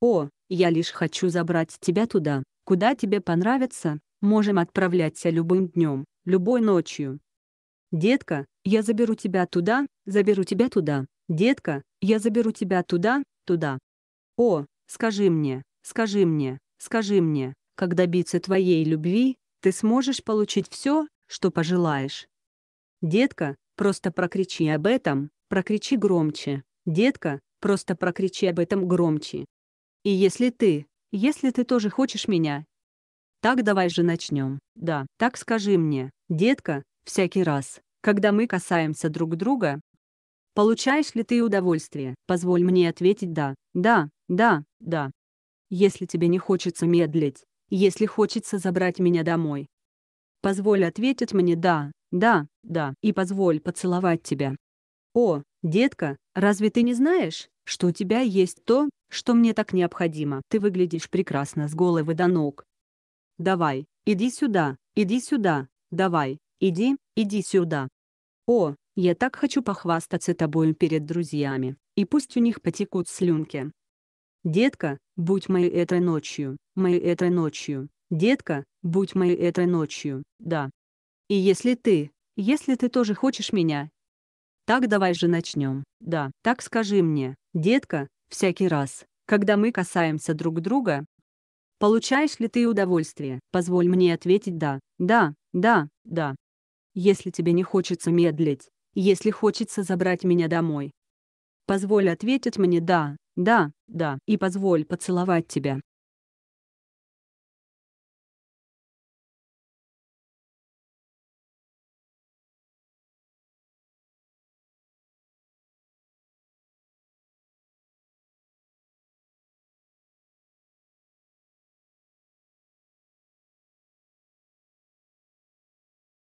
«О, я лишь хочу забрать тебя туда, куда тебе понравится, можем отправляться любым днем, любой ночью». «Детка, я заберу тебя туда, заберу тебя туда, детка, я заберу тебя туда, туда». «О, скажи мне, скажи мне, скажи мне, как добиться твоей любви, ты сможешь получить все, что пожелаешь». «Детка, просто прокричи об этом, прокричи громче. Детка, просто прокричи об этом громче. И если ты, если ты тоже хочешь меня. Так давай же начнем. Да, так скажи мне, детка, всякий раз, когда мы касаемся друг друга, получаешь ли ты удовольствие? Позволь мне ответить да, да, да, да. Если тебе не хочется медлить, если хочется забрать меня домой, позволь ответить мне да, да, да, и позволь поцеловать тебя. О, детка, разве ты не знаешь, что у тебя есть то, что мне так необходимо. Ты выглядишь прекрасно с головы до ног. Давай, иди сюда, иди сюда, давай, иди, иди сюда. О, я так хочу похвастаться тобой перед друзьями, и пусть у них потекут слюнки. Детка, будь моей этой ночью, моей этой ночью, детка, будь моей этой ночью, да. И если ты, если ты тоже хочешь меня, так давай же начнем, да, так скажи мне, детка, всякий раз, когда мы касаемся друг друга? Получаешь ли ты удовольствие? Позволь мне ответить «да», «да», «да», «да». Если тебе не хочется медлить, если хочется забрать меня домой. Позволь ответить мне «да», «да», «да» и позволь поцеловать тебя.